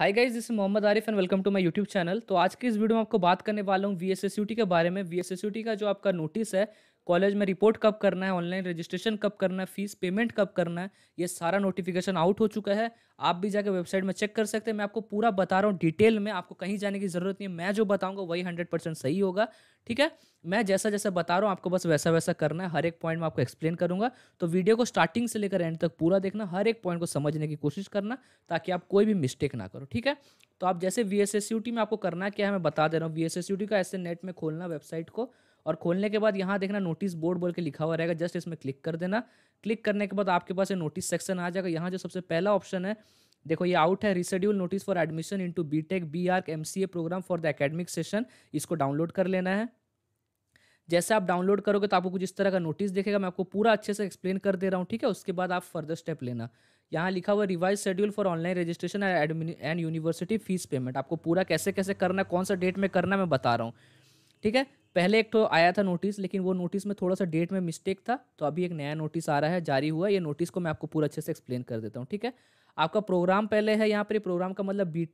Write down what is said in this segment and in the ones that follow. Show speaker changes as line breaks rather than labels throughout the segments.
hi guys this Mohammad Arif and welcome to my YouTube channel तो आज की इस वीडियो में आपको बात करने वाला हूँ वी के बारे में वी का जो आपका नोटिस है कॉलेज में रिपोर्ट कब करना है ऑनलाइन रजिस्ट्रेशन कब करना है फीस पेमेंट कब करना है ये सारा नोटिफिकेशन आउट हो चुका है आप भी जाकर वेबसाइट में चेक कर सकते हैं मैं आपको पूरा बता रहा हूँ डिटेल में आपको कहीं जाने की ज़रूरत नहीं है मैं जो बताऊँगा वही हंड्रेड सही होगा ठीक है मैं जैसा जैसा बता रहा हूँ आपको बस वैसा वैसा करना है हर एक पॉइंट में आपको एक्सप्लेन करूँगा तो वीडियो को स्टार्टिंग से लेकर एंड तक पूरा देखना हर एक पॉइंट को समझने की कोशिश करना ताकि आप कोई भी मिस्टेक ना करो ठीक है तो आप जैसे V S S U T में आपको करना क्या है मैं बता दे रहा हूँ V S S U T का ऐसे नेट में खोलना वेबसाइट को और खोलने के बाद यहाँ देखना नोटिस बोर्ड बोल के लिखा हुआ रहेगा जस्ट इसमें क्लिक कर देना क्लिक करने के बाद आपके पास ये नोटिस सेक्शन आ जाएगा यहाँ जो सबसे पहला ऑप्शन है देखो ये आउट है reschedule notice for admission into BTech B MCA M program for the academic session इसको डाउनलोड कर लेना है जैसे आप डाउनलोड करोगे तो आपको कुछ इस तरह का नोटिस देखेगा मैं आपको पूरा अच्छे से एक्सप्लेन कर दे रहा हूँ ठीक है उसके बाद आप फर्दर स्टेप लेना यहाँ लिखा हुआ revise schedule for online registration and university fees payment आपको पूरा कैसे कैसे करना कौन सा डेट में करना मैं बता रहा हूँ ठीक है पहले एक तो आया था नोटिस लेकिन वो नोटिस में थोड़ा सा डेट में मिस्टेक था तो अभी एक नया नोटिस आ रहा है जारी हुआ ये नोटिस को मैं आपको पूरा अच्छे से एक्सप्लेन कर देता हूँ ठीक है आपका प्रोग्राम पहले है यहाँ पर प्रोग्राम का मतलब बी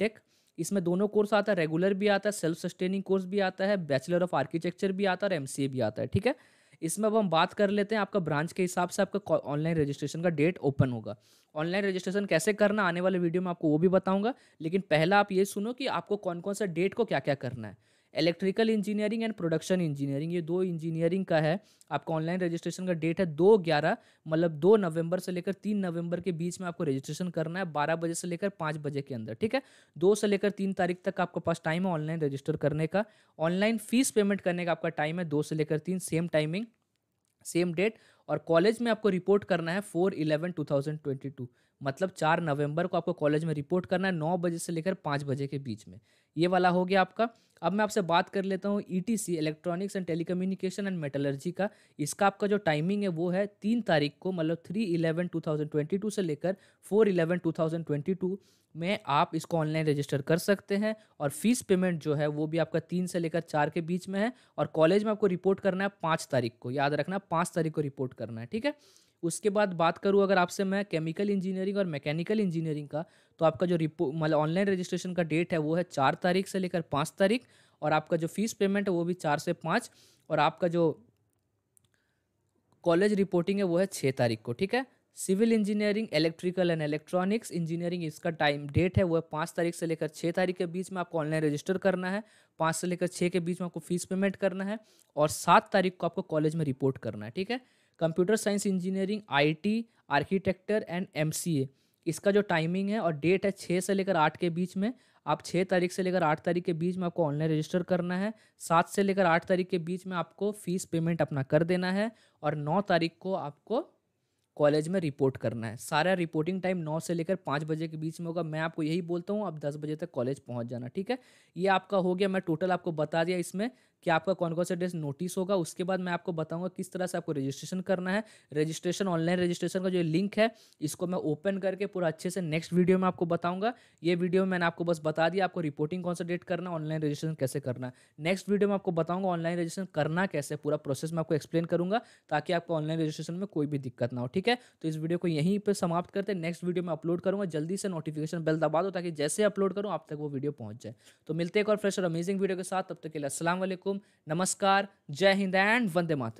इसमें दोनों कोर्स आता है रेगुलर भी आता है सेल्फ सस्टेनिंग कोर्स भी आता है बैचलर ऑफ आर्किटेक्चर भी आता है और एम भी आता है ठीक है इसमें अब हम बात कर लेते हैं आपका ब्रांच के हिसाब से आपका ऑनलाइन रजिस्ट्रेशन का डेट ओपन होगा ऑनलाइन रजिस्ट्रेशन कैसे करना आने वाले वीडियो में आपको वो भी बताऊंगा लेकिन पहला आप ये सुनो कि आपको कौन कौन सा डेट को क्या क्या करना है electrical engineering and production engineering ये दो इंजीनियरिंग का है आपका ऑनलाइन रजिस्ट्रेशन का डेट है दो ग्यारह मतलब दो नवंबर से लेकर तीन नवंबर के बीच में आपको रजिस्ट्रेशन करना है बारह बजे से लेकर पाँच बजे के अंदर ठीक है दो से लेकर तीन तारीख तक आपके पास टाइम है ऑनलाइन रजिस्टर करने का ऑनलाइन फीस पेमेंट करने का आपका टाइम है दो से लेकर तीन सेम टाइमिंग सेम डेट और कॉलेज में आपको रिपोर्ट करना है four eleven two thousand twenty two मतलब चार नवंबर को आपको कॉलेज में रिपोर्ट करना है नौ बजे से लेकर पाँच बजे के बीच में ये वाला हो गया आपका अब मैं आपसे बात कर लेता हूँ सी electronics and telecommunication and metallurgy का इसका आपका जो टाइमिंग है वो है तीन तारीख को मतलब three eleven two thousand twenty two से लेकर four eleven two thousand twenty two में आप इसको ऑनलाइन रजिस्टर कर सकते हैं और फीस पेमेंट जो है वो भी आपका तीन से लेकर चार के बीच में है और कॉलेज में आपको रिपोर्ट करना है पाँच तारीख को याद रखना पाँच तारीख को रिपोर्ट करना है ठीक है उसके बाद बात करूँ अगर आपसे मैं केमिकल इंजीनियरिंग और मैकेनिकल इंजीनियरिंग का तो आपका जो रिपो मतलब ऑनलाइन रजिस्ट्रेशन का डेट है वो है चार तारीख से लेकर पाँच तारीख और आपका जो फीस पेमेंट है वो भी चार से पाँच और आपका जो कॉलेज रिपोर्टिंग है वो है छः तारीख को ठीक है civil engineering electrical and electronics engineering इसका टाइम डेट है वो है पाँच तारीख से लेकर छः तारीख के बीच में आपको ऑनलाइन रजिस्टर करना है पाँच से लेकर छः के बीच में आपको फीस पेमेंट करना है और सात तारीख को आपको कॉलेज में रिपोर्ट करना है ठीक है computer science engineering IT architecture and MCA इसका जो टाइमिंग है और डेट है छः से लेकर आठ के बीच में आप छः तारीख से लेकर आठ तारीख के बीच में आपको ऑनलाइन रजिस्टर करना है सात से लेकर आठ तारीख के बीच में आपको फीस पेमेंट अपना कर देना है और नौ तारीख को आपको कॉलेज में रिपोर्ट करना है सारा रिपोर्टिंग टाइम नौ से लेकर पाँच बजे के बीच में होगा मैं आपको यही बोलता हूँ आप दस बजे तक कॉलेज पहुँच जाना ठीक है ये आपका हो गया मैं टोटल आपको बता दिया इसमें कि आपका कौन कौन सा डेट्स नोटिस होगा उसके बाद मैं आपको बताऊंगा किस तरह से आपको रजिस्ट्रेशन करना है रजिस्ट्रेशन ऑनलाइन रजिस्ट्रेशन का जो लिंक है इसको मैं ओपन करके पूरा अच्छे से नेक्स्ट वीडियो में आपको बताऊंगा ये वीडियो में मैंने आपको बस बता दिया आपको रिपोर्टिंग कौन सा डेट करना ऑनलाइन रजिस्ट्रेशन कैसे करना नेक्स्ट वीडियो में आपको बताऊंगा ऑनलाइन रजिस्ट्रेशन करना कैसे पूरा प्रोसेस मैं आपको एक्सप्लेन करूंगा ताकि आपको ऑनलाइन रजिस्ट्रेशन में कोई भी दिक्कत ना हो ठीक है तो इस वीडियो को यहीं पर समाप्त करते हैं नेक्स्ट वीडियो में अपलोड करूँगा जल्दी से नोटिफिकेशन बेल दबा दो ताकि जैसे अपलोड करूँ आप तक वो वीडियो पहुँच जाए तो मिलते एक और फ्रेश और अमेजिंग वीडियो के साथ तब तक के लिए असलम नमस्कार जय हिंद एंड वंदे मातरम